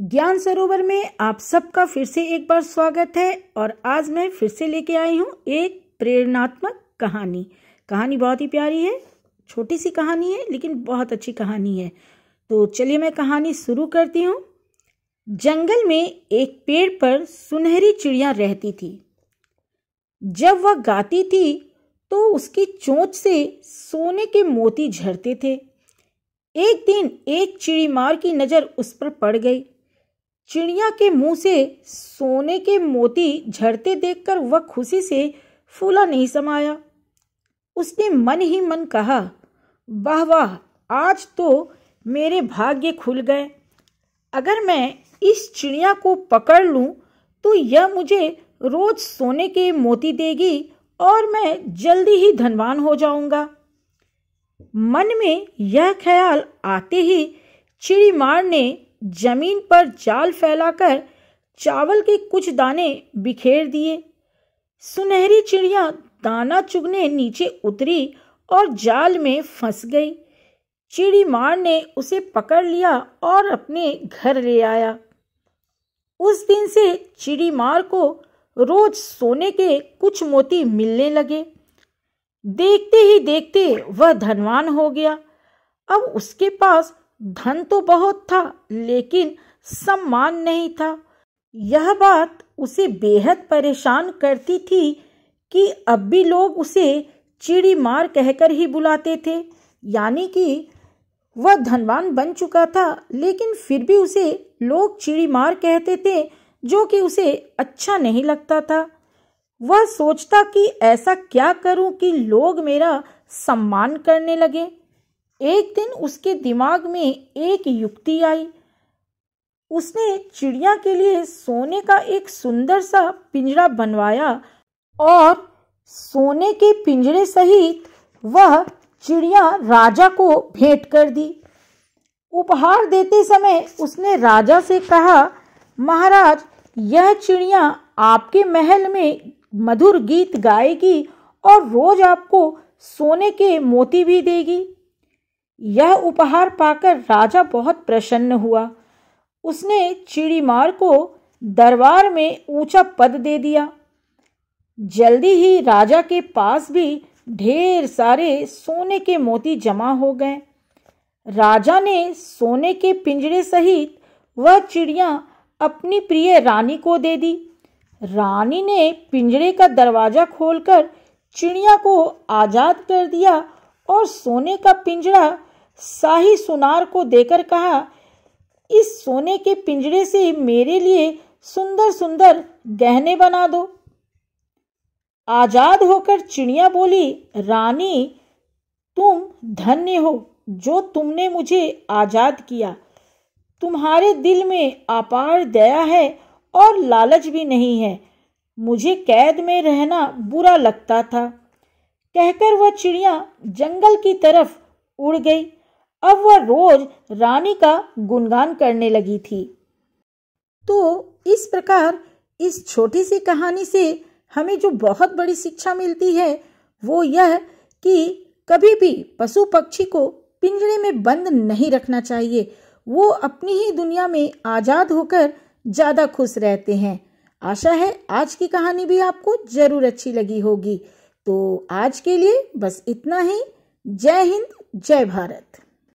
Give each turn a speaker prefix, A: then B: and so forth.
A: ज्ञान सरोवर में आप सबका फिर से एक बार स्वागत है और आज मैं फिर से लेके आई हूँ एक प्रेरणात्मक कहानी कहानी बहुत ही प्यारी है छोटी सी कहानी है लेकिन बहुत अच्छी कहानी है तो चलिए मैं कहानी शुरू करती हूँ जंगल में एक पेड़ पर सुनहरी चिड़िया रहती थी जब वह गाती थी तो उसकी चोंच से सोने के मोती झरते थे एक दिन एक चिड़ी मार की नज़र उस पर पड़ गई चिड़िया के मुंह से सोने के मोती झरते देखकर वह खुशी से फूला नहीं समाया उसने मन ही मन कहा वाह वाह आज तो मेरे भाग्य खुल गए अगर मैं इस चिड़िया को पकड़ लूं तो यह मुझे रोज सोने के मोती देगी और मैं जल्दी ही धनवान हो जाऊंगा मन में यह ख्याल आते ही चिड़ीमार ने जमीन पर जाल फैलाकर चावल के कुछ दाने बिखेर दिए सुनहरी चिड़िया दाना चुगने नीचे उतरी और जाल में फंस गई चिड़ी मार ने उसे पकड़ लिया और अपने घर ले आया उस दिन से चिड़ी मार को रोज सोने के कुछ मोती मिलने लगे देखते ही देखते वह धनवान हो गया अब उसके पास धन तो बहुत था लेकिन सम्मान नहीं था यह बात उसे बेहद परेशान करती थी कि अब भी लोग उसे चिड़ी मार कहकर ही बुलाते थे यानी कि वह धनवान बन चुका था लेकिन फिर भी उसे लोग चिड़ी मार कहते थे जो कि उसे अच्छा नहीं लगता था वह सोचता कि ऐसा क्या करूं कि लोग मेरा सम्मान करने लगे एक दिन उसके दिमाग में एक युक्ति आई उसने चिड़िया के लिए सोने का एक सुंदर सा पिंजरा बनवाया और सोने के पिंजरे सहित वह चिड़िया राजा को भेंट कर दी उपहार देते समय उसने राजा से कहा महाराज यह चिड़िया आपके महल में मधुर गीत गाएगी और रोज आपको सोने के मोती भी देगी यह उपहार पाकर राजा बहुत प्रसन्न हुआ उसने चिड़ीमार को दरबार में ऊंचा पद दे दिया जल्दी ही राजा के पास भी ढेर सारे सोने के मोती जमा हो गए राजा ने सोने के पिंजरे सहित वह चिड़िया अपनी प्रिय रानी को दे दी रानी ने पिंजरे का दरवाजा खोलकर चिड़िया को आज़ाद कर दिया और सोने का पिंजरा शाही सुनार को देकर कहा इस सोने के पिंजरे से मेरे लिए सुंदर सुंदर गहने बना दो आजाद होकर चिड़िया बोली रानी तुम धन्य हो जो तुमने मुझे आजाद किया तुम्हारे दिल में अपार दया है और लालच भी नहीं है मुझे कैद में रहना बुरा लगता था कहकर वह चिड़िया जंगल की तरफ उड़ गई अब वह रोज रानी का गुणगान करने लगी थी तो इस प्रकार इस छोटी सी कहानी से हमें जो बहुत बड़ी शिक्षा मिलती है वो यह कि कभी भी पशु पक्षी को पिंजरे में बंद नहीं रखना चाहिए वो अपनी ही दुनिया में आज़ाद होकर ज़्यादा खुश रहते हैं आशा है आज की कहानी भी आपको ज़रूर अच्छी लगी होगी तो आज के लिए बस इतना ही जय हिंद जय भारत